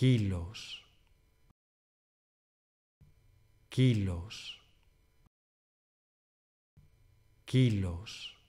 kilos, kilos, kilos.